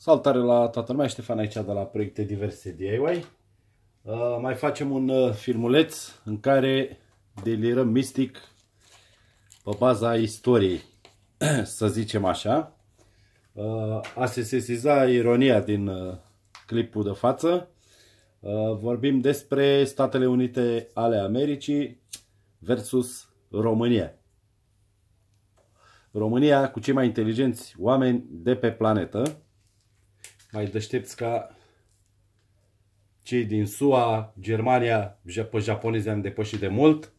Salutare la toată lumea, Ștefan aici de la proiecte diverse DIY. Uh, mai facem un uh, filmuleț în care delirăm mistic pe baza istoriei, să zicem așa. Uh, a se sesiza ironia din uh, clipul de față. Uh, vorbim despre Statele Unite ale Americii versus România. România cu cei mai inteligenți oameni de pe planetă mai deștepți ca cei din SUA, Germania, pe japonezi am depășit de mult.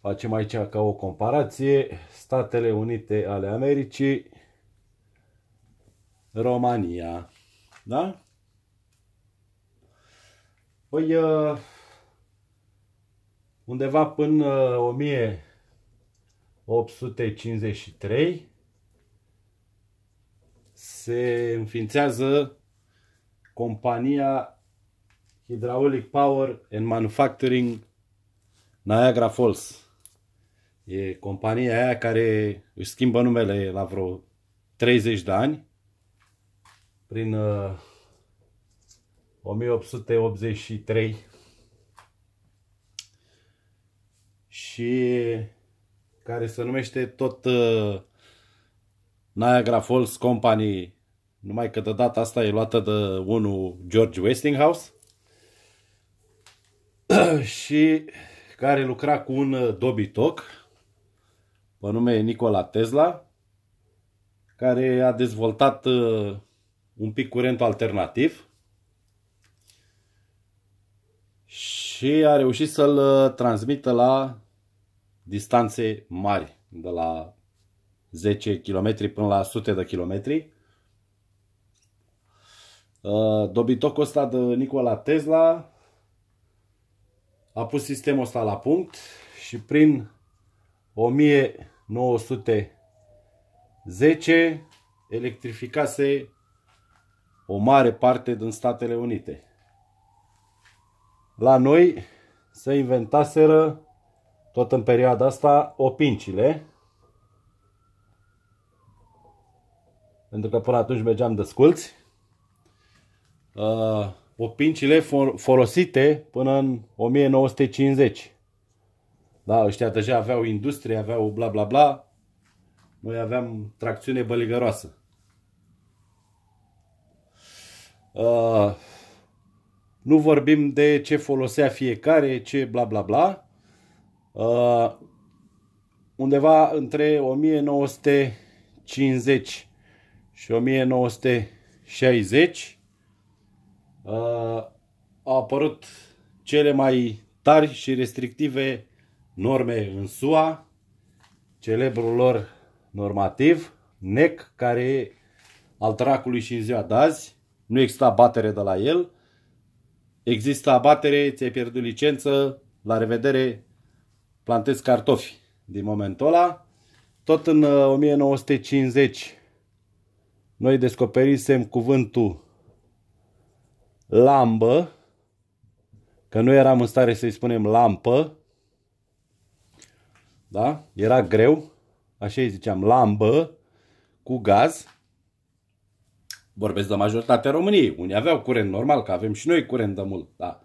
Facem aici ca o comparație. Statele Unite ale Americii, România. Da? Păi, uh, undeva până 1853, uh, se înființează compania Hydraulic Power and Manufacturing Niagara Falls. E compania aia care își schimbă numele la vreo 30 de ani prin uh, 1883 și care se numește tot uh, Niagara Falls Company, numai că de data asta e luată de unul George Westinghouse și care lucra cu un uh, dobitoc pe nume Nikola Tesla, care a dezvoltat uh, un pic curent alternativ și a reușit să-l uh, transmită la distanțe mari, de la 10 km până la 100 de kilometri. Uh, dobitocul ăsta de Nikola Tesla a pus sistemul ăsta la punct și prin 1910 electrificase o mare parte din Statele Unite. La noi se inventaseră tot în perioada asta opincile, pentru că până atunci mergeam sculți. Uh, opincile folosite până în 1950. Da, ăștia deja aveau industrie, aveau bla bla bla. Noi aveam tracțiune băligăroasă. Uh, nu vorbim de ce folosea fiecare, ce bla bla bla. Uh, undeva între 1950 și 1960 au apărut cele mai tari și restrictive norme în SUA, celebrul lor normativ, NEC, care e al tracului și în ziua de azi, nu exista abatere de la el, există abatere, ți-ai pierdut licență, la revedere, plantezi cartofi din momentul ăla. Tot în 1950 noi descoperisem cuvântul lambă, că nu eram în stare să-i spunem lampă, da? Era greu, așa îi ziceam, lambă cu gaz. Vorbesc de majoritatea României. Unii aveau curent normal, că avem și noi curent de mult, da.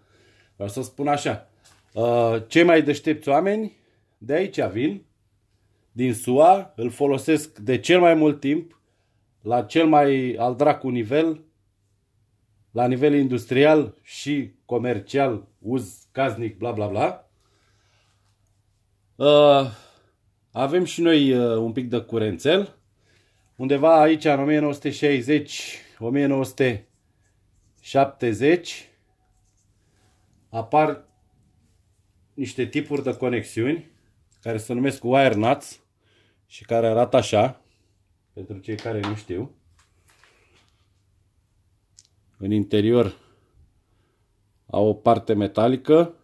Vreau să spun așa. Uh, cei mai deștepți oameni de aici vin, din SUA, îl folosesc de cel mai mult timp, la cel mai al dracu nivel, la nivel industrial și comercial, uz caznic, bla bla bla. Uh, avem și noi uh, un pic de curențel. Undeva aici, în 1960-1970, apar niște tipuri de conexiuni care se numesc wire nuts și care arată așa pentru cei care nu știu. În interior au o parte metalică,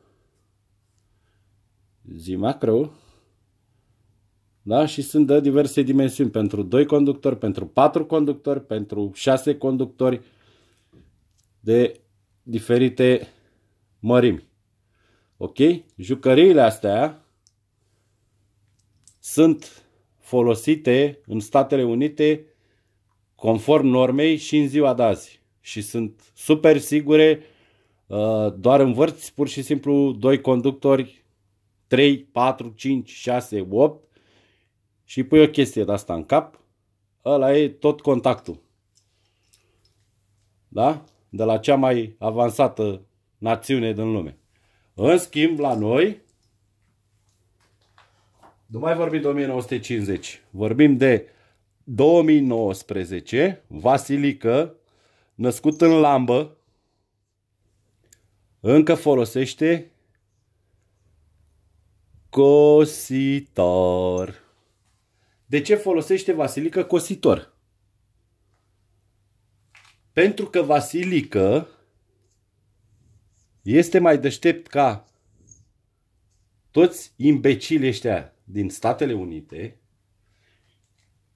macro, da? și sunt de diverse dimensiuni, pentru 2 conductori, pentru 4 conductori, pentru 6 conductori de diferite mărimi. Ok? Jucăriile astea sunt folosite în Statele Unite conform normei și în ziua de azi. Și sunt super sigure, uh, doar învârți pur și simplu doi conductori 3, 4, 5, 6, 8 și pui o chestie de asta în cap, ăla e tot contactul. Da? De la cea mai avansată națiune din lume. În schimb, la noi, nu mai vorbim de 1950, vorbim de 2019, Vasilică, născut în lambă, încă folosește cositor. De ce folosește Vasilică cositor? Pentru că Vasilică este mai deștept ca toți imbecilii ăștia din Statele Unite,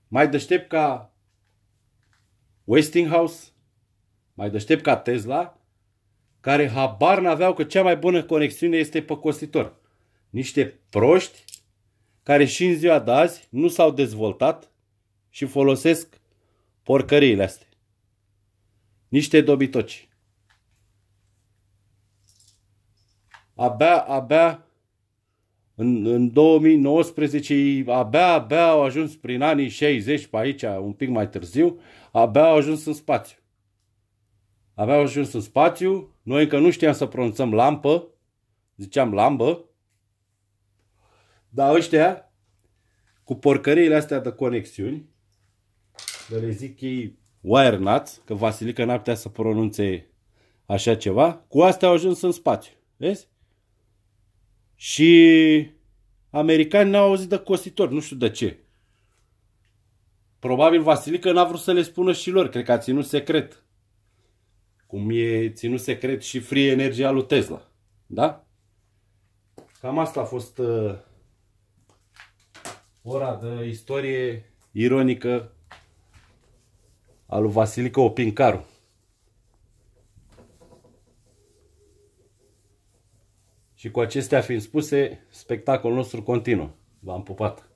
mai deștept ca Westinghouse, mai deștept ca Tesla, care habar n-aveau că cea mai bună conexiune este pe costitor. Niște proști care și în ziua de azi nu s-au dezvoltat și folosesc porcăriile astea. Niște dobitoci. Abia, abia în, în 2019 abia, abia au ajuns prin anii 60 pe aici, un pic mai târziu, abia au ajuns în spațiu. Abia au ajuns în spațiu, noi încă nu știam să pronunțăm lampă, ziceam lambă, dar ăștia, cu porcăriile astea de conexiuni, de le zic ei wire nuts, că Vasilica n-ar putea să pronunțe așa ceva, cu astea au ajuns în spațiu. Vezi? Și americanii n-au auzit de cositor, nu știu de ce. Probabil Vasilică n-a vrut să le spună și lor, cred că a ținut secret. Cum e ținut secret și free energia lui Tesla. Da? Cam asta a fost uh, ora de istorie ironică a lui Vasilică Opincaru. Și cu acestea fiind spuse, spectacolul nostru continuă. V-am pupat!